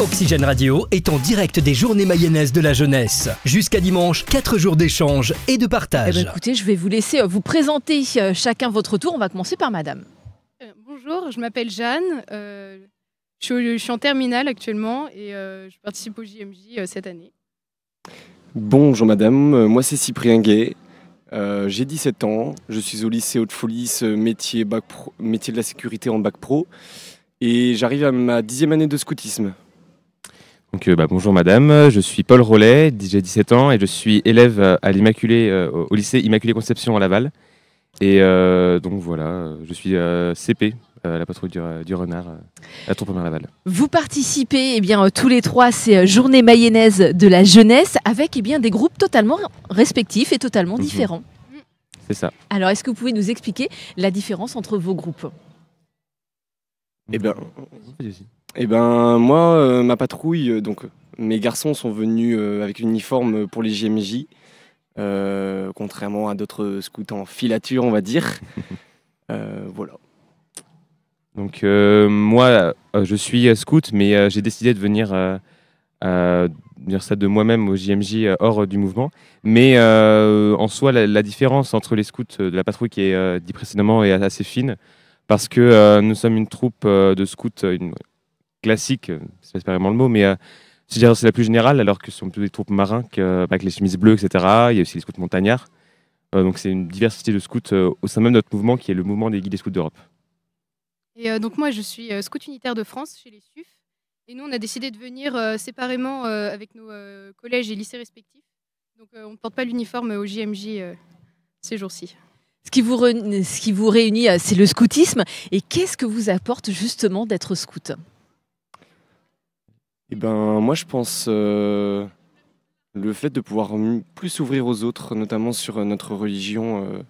Oxygène Radio est en direct des journées mayonnaises de la jeunesse. Jusqu'à dimanche, 4 jours d'échange et de partage. Eh ben, écoutez, je vais vous laisser euh, vous présenter euh, chacun votre tour. On va commencer par madame. Euh, bonjour, je m'appelle Jeanne. je, suis, en terminale actuellement et je participe au JMJ cette année. Bonjour madame, moi c'est Cyprien Gay. J'ai 17 ans, je suis au lycée Haute-Folies, métier, métier de la sécurité en bac pro, et j'arrive à ma dixième année de scoutisme. Donc, euh, bah, bonjour madame, je suis Paul Rollet, j'ai 17 ans et je suis élève à l'Immaculée, euh, au lycée Immaculée Conception à Laval. Et euh, donc voilà, je suis CP la patrouille du, renard à Tourpin-Laval. Vous participez eh bien, tous les trois à ces journées mayonnaises de la jeunesse avec eh bien, des groupes totalement respectifs et totalement mhm. différents. C'est ça. Alors, est-ce que vous pouvez nous expliquer la différence entre vos groupes Eh bien, eh ben moi, euh, ma patrouille, euh, donc mes garçons sont venus euh, avec uniforme pour les JMJ, contrairement à d'autres scouts en filature, on va dire. voilà. Donc moi, je suis scout, mais j'ai décidé de venir dire ça de moi-même au JMJ hors du mouvement. Mais en soi, la, différence entre les scouts de la patrouille qui est dit précédemment est assez fine, parce que nous sommes une troupe de scouts, classique, euh, c'est pas vraiment le mot, mais euh, c'est la plus générale, alors que ce sont plutôt des troupes marins euh, avec bah, les chemises bleues, etc. Il y a aussi les scouts montagnards. donc c'est une diversité de scouts au sein même de notre mouvement qui est le mouvement des guides et scouts d'Europe. Et donc moi je suis scout unitaire de France chez les SUF. Et nous on a décidé de venir séparément avec nos collèges et lycées respectifs. Donc on ne porte pas l'uniforme au JMJ ces jours-ci. Ce qui vous, ce qui vous réunit, c'est le scoutisme. Et qu'est-ce que vous apporte justement d'être scout eh ben, moi, je pense euh, le fait de pouvoir plus s'ouvrir aux autres, notamment sur euh, notre religion, euh,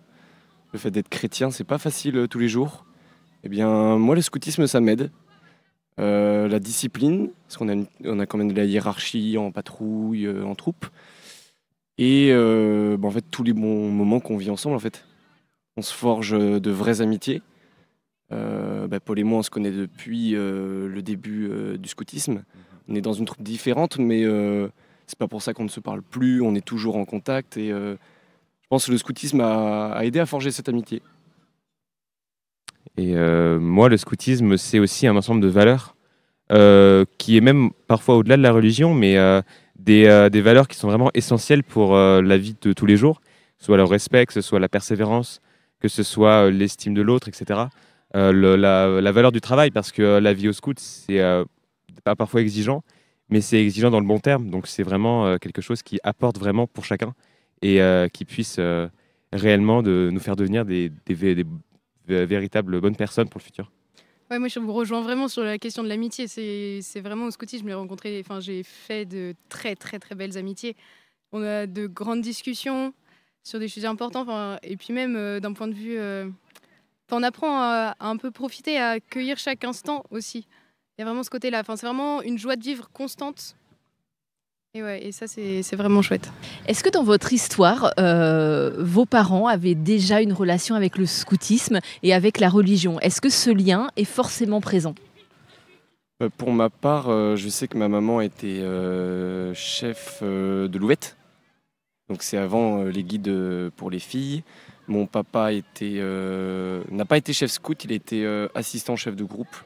le fait d'être chrétien, c'est pas facile tous les jours. Eh bien, moi, le scoutisme, ça m'aide. la discipline, parce qu'on a, on a quand même de la hiérarchie en patrouille, en troupe. Et ben, en fait, tous les bons moments qu'on vit ensemble, en fait. On se forge de vraies amitiés. Ben, Paul et moi, on se connaît depuis le début du scoutisme on est dans une troupe différente, mais euh, c'est pas pour ça qu'on ne se parle plus, on est toujours en contact. Et euh, je pense que le scoutisme a, aidé à forger cette amitié. Et euh, moi, le scoutisme, c'est aussi un ensemble de valeurs qui est même parfois au-delà de la religion, mais des, valeurs qui sont vraiment essentielles pour la vie de tous les jours, que ce soit le respect, que ce soit la persévérance, que ce soit l'estime de l'autre, etc. la, la, valeur du travail, parce que la vie au scout, c'est pas parfois exigeant, mais c'est exigeant dans le bon terme. Donc c'est vraiment euh, quelque chose qui apporte vraiment pour chacun et euh, qui puisse euh, réellement de nous faire devenir des, véritables bonnes personnes pour le futur. Ouais, moi je vous rejoins vraiment sur la question de l'amitié. C'est vraiment au Scoutisme, je me rencontré, enfin j'ai fait de très très très belles amitiés. On a de grandes discussions sur des sujets importants, et puis même d'un point de vue, on apprend à, un peu profiter, à accueillir chaque instant aussi y a vraiment ce côté-là. Enfin, c'est vraiment une joie de vivre constante. Et, ouais, et ça, c'est vraiment chouette. Est-ce que dans votre histoire, euh, vos parents avaient déjà une relation avec le scoutisme et avec la religion Est-ce que ce lien est forcément présent euh, Pour ma part, euh, je sais que ma maman était chef de Louette. Donc c'est avant les guides pour les filles. Mon papa n'a pas été chef scout, il était assistant chef de groupe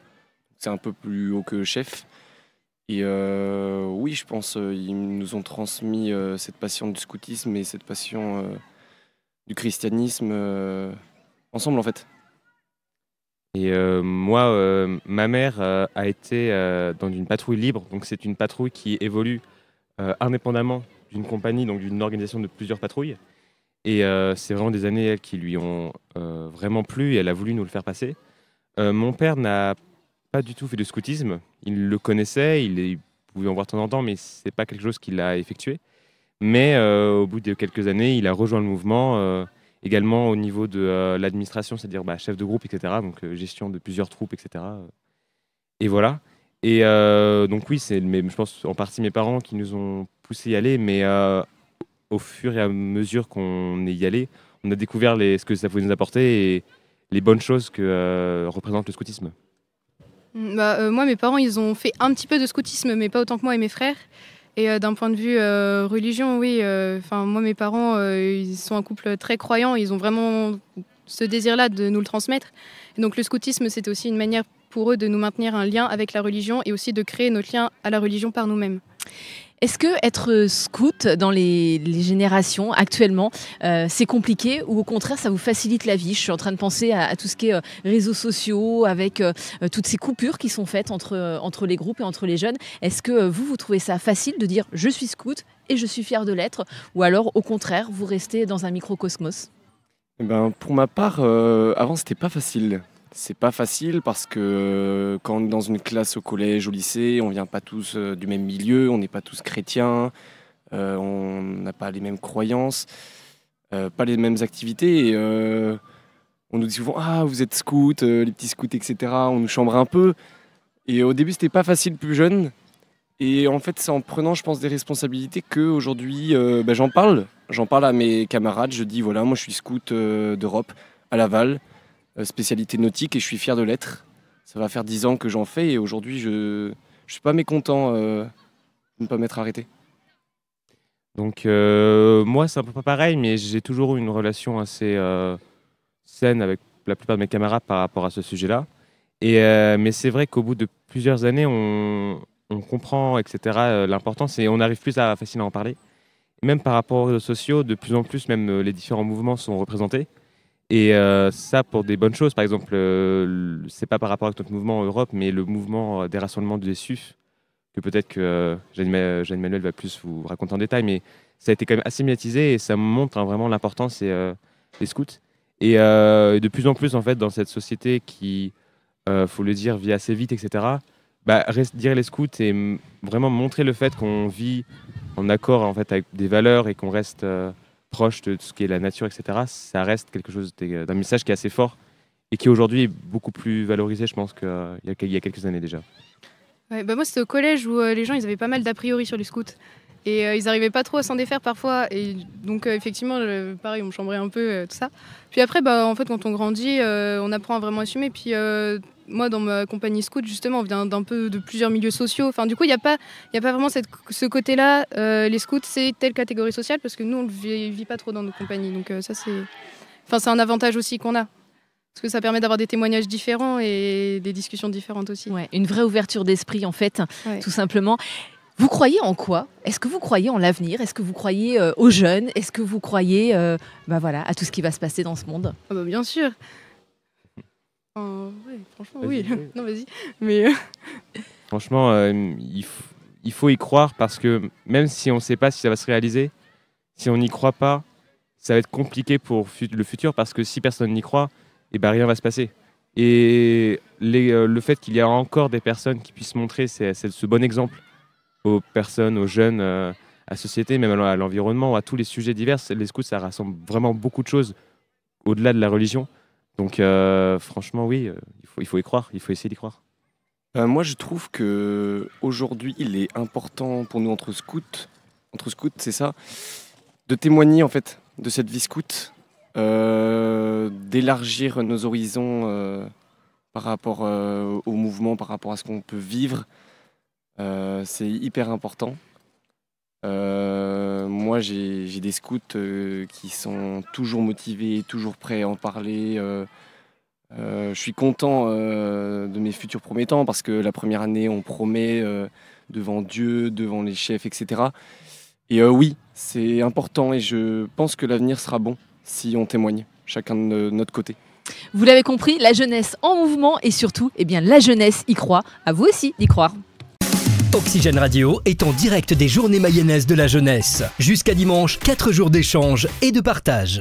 c'est un peu plus haut que chef. Et euh, oui, je pense euh, ils nous ont transmis euh, cette passion du scoutisme et cette passion du christianisme ensemble en fait. Et moi, ma mère a été dans une patrouille libre, donc c'est une patrouille qui évolue indépendamment d'une compagnie, donc d'une organisation de plusieurs patrouilles. Et c'est vraiment des années, qui lui ont vraiment plu et elle a voulu nous le faire passer. mon père n'a pas du tout fait de scoutisme. Il le connaissait, il, pouvait en voir de temps en temps, mais c'est pas quelque chose qu'il a effectué. Mais euh, au bout de quelques années, il a rejoint le mouvement, euh, également au niveau de euh, l'administration, c'est-à-dire bah, chef de groupe, etc. Donc gestion de plusieurs troupes, etc. Et voilà. Et donc oui, c'est, je pense en partie mes parents qui nous ont poussé à y aller, mais au fur et à mesure qu'on est y allé, on a découvert les, ce que ça pouvait nous apporter et les bonnes choses que représente le scoutisme. Mm, bah, euh, moi, mes parents, ils ont fait un petit peu de scoutisme, mais pas autant que moi et mes frères. Et euh, d'un point de vue euh, religion, oui. Enfin, moi, mes parents, ils sont un couple très croyant. Ils ont vraiment ce désir-là de nous le transmettre. donc, le scoutisme, c'était aussi une manière pour eux de nous maintenir un lien avec la religion et aussi de créer notre lien à la religion par nous-mêmes. Est-ce que être euh, scout dans les, générations actuellement, euh, c'est compliqué ou au contraire ça vous facilite la vie Je suis en train de penser à, tout ce qui est euh, réseaux sociaux, avec toutes ces coupures qui sont faites entre, entre les groupes et entre les jeunes. Est-ce que vous, vous trouvez ça facile de dire je suis scout et je suis fier de l'être Ou alors au contraire, vous restez dans un microcosmos eh ben, Pour ma part, avant c'était pas facile. C'est pas facile parce que euh, quand on est dans une classe au collège, au lycée, on vient pas tous euh, du même milieu, on n'est pas tous chrétiens, euh, on n'a pas les mêmes croyances, pas les mêmes activités. Et, on nous dit souvent Ah, vous êtes scout, les petits scouts, etc. On nous chambre un peu. Et au début, c'était pas facile plus jeune. Et en fait, c'est en prenant, je pense, des responsabilités qu'aujourd'hui, bah, j'en parle. J'en parle à mes camarades. Je dis voilà, moi, je suis scout d'Europe à Laval. Euh, spécialité nautique et je suis fier de l'être. Ça va faire 10 ans que j'en fais et aujourd'hui je ne suis pas mécontent euh, de ne pas m'être arrêté. Donc euh, moi c'est un peu pas pareil mais j'ai toujours eu une relation assez saine avec la plupart de mes camarades par rapport à ce sujet-là. Et mais c'est vrai qu'au bout de plusieurs années on, on comprend etc l'importance et on arrive plus à facilement en parler. Même par rapport aux réseaux sociaux, de plus en plus même les différents mouvements sont représentés. Et euh, ça pour des bonnes choses. Par exemple, ce euh, c'est pas par rapport à notre mouvement en Europe, mais le mouvement euh, des rassemblements de SUF, que peut-être que Jeanne-Manuel va plus vous raconter en détail, mais ça a été quand même assez médiatisé et ça montre hein, vraiment l'importance des scouts. Et de plus en plus, en fait, dans cette société qui, faut le dire, vit assez vite, etc., bah, dire les scouts et vraiment montrer le fait qu'on vit en accord en fait, avec des valeurs et qu'on reste proche de ce qui est la nature, etc., ça reste quelque chose euh, d'un message qui est assez fort et qui aujourd'hui est beaucoup plus valorisé, je pense, qu'il euh, y a quelques années déjà. Bah, moi, c'était au collège où euh, les gens, ils avaient pas mal d'a priori sur les scouts. Et ils n'arrivaient pas trop à s'en défaire parfois. Et donc, effectivement, pareil, on me chambrait un peu, tout ça. Puis après, bah, en fait, quand on grandit, on apprend à vraiment assumer. Puis moi, dans ma compagnie scout, justement, on vient d'un peu de plusieurs milieux sociaux. Enfin, du coup, il n'y a, pas, y a pas vraiment ce côté-là. Euh, les scouts, c'est telle catégorie sociale parce que nous, on ne vit, pas trop dans nos compagnies. Donc, euh, ça, c'est. Enfin, c'est un avantage aussi qu'on a. Parce que ça permet d'avoir des témoignages différents et des discussions différentes aussi. Ouais, une vraie ouverture d'esprit, en fait, tout simplement. Vous croyez en quoi Est-ce que vous croyez en l'avenir Est-ce que vous croyez euh, aux jeunes Est-ce que vous croyez bah voilà, à tout ce qui va se passer dans ce monde ah bah, Bien sûr franchement, oui. non, vas-y. Mais. Euh, franchement, euh, il, faut y croire parce que même si on ne sait pas si ça va se réaliser, si on n'y croit pas, ça va être compliqué pour le futur parce que si personne n'y croit, rien eh ne rien va se passer. Et euh, le fait qu'il y ait encore des personnes qui puissent montrer c'est ce bon exemple aux personnes, aux jeunes, à la société, même à l'environnement, à tous les sujets divers, les scouts, ça rassemble vraiment beaucoup de choses au-delà de la religion. Donc euh, franchement, oui, euh, il faut, il faut y croire, il faut essayer d'y croire. Euh, moi, je trouve que aujourd'hui, il est important pour nous entre scouts, entre scouts, c'est ça, de témoigner en fait de cette vie scout, d'élargir nos horizons par rapport au mouvement, par rapport à ce qu'on peut vivre. c'est hyper important moi, j'ai des scouts euh, qui sont toujours motivés, toujours prêts à en parler. Euh, euh, je suis content de mes futurs promettants parce que la première année, on promet devant Dieu, devant les chefs, etc. Et oui, c'est important et je pense que l'avenir sera bon si on témoigne, chacun de notre côté. Vous l'avez compris, la jeunesse en mouvement et surtout, eh bien, la jeunesse y croit. À vous aussi d'y croire. Oxygène Radio est en direct des journées mayonnaises de la jeunesse. Jusqu'à dimanche, 4 jours d'échange et de partage.